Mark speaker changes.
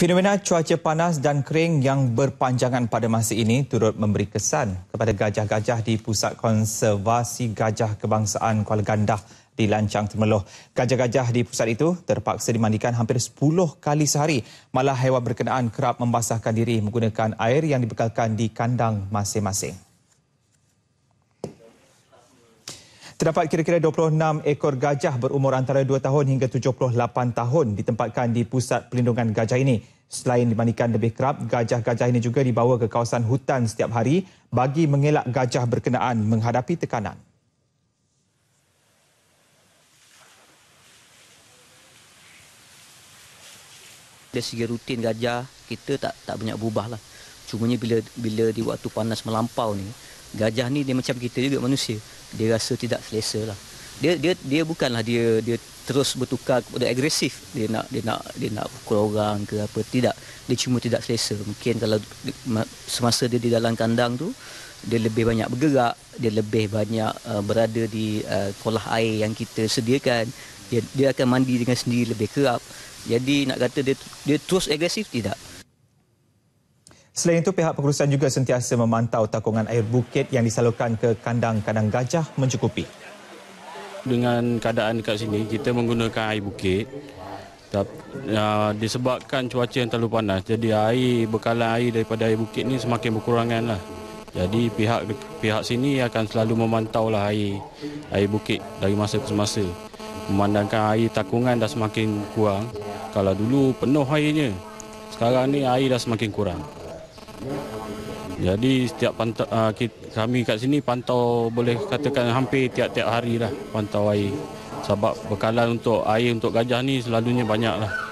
Speaker 1: Fenomena cuaca panas dan kering yang berpanjangan pada masa ini turut memberi kesan kepada gajah-gajah di Pusat Konservasi Gajah Kebangsaan Kuala Gandah di Lancang Temeloh. Gajah-gajah di pusat itu terpaksa dimandikan hampir 10 kali sehari. Malah haiwan berkenaan kerap membasahkan diri menggunakan air yang dibekalkan di kandang masing-masing. Terdapat kira-kira 26 ekor gajah berumur antara 2 tahun hingga 78 tahun ditempatkan di pusat pelindungan gajah ini. Selain dimandikan lebih kerap, gajah-gajah ini juga dibawa ke kawasan hutan setiap hari bagi mengelak gajah berkenaan menghadapi tekanan.
Speaker 2: Dari segi rutin gajah, kita tak tak banyak berubah lah. Cumanya bila bila di waktu panas melampau ni, gajah ni dia macam kita juga manusia dia rasa tidak selesa lah dia dia dia bukanlah dia dia terus bertukar kepada agresif dia nak dia nak dia nak pukul orang ke apa tidak dia cuma tidak selesa mungkin kalau semasa dia di dalam kandang tu dia lebih banyak bergerak dia lebih banyak uh, berada di uh, kolah air yang kita sediakan dia dia akan mandi dengan sendiri lebih kerap jadi nak kata dia dia terus agresif tidak
Speaker 1: Selain itu, pihak pengurusan juga sentiasa memantau takungan air bukit yang disalurkan ke kandang-kandang gajah mencukupi.
Speaker 3: Dengan keadaan dekat sini, kita menggunakan air bukit. Ya, disebabkan cuaca yang terlalu panas, jadi air bekalan air daripada air bukit ini semakin berkurangan. lah. Jadi pihak pihak sini akan selalu memantau lah air air bukit dari masa ke semasa. Memandangkan air takungan dah semakin kurang. Kalau dulu penuh airnya, sekarang ni air dah semakin kurang. Jadi setiap pantau, uh, ah, kita, kami kat sini pantau boleh katakan hampir tiap-tiap hari lah pantau air. Sebab bekalan untuk air untuk gajah ni selalunya banyak lah.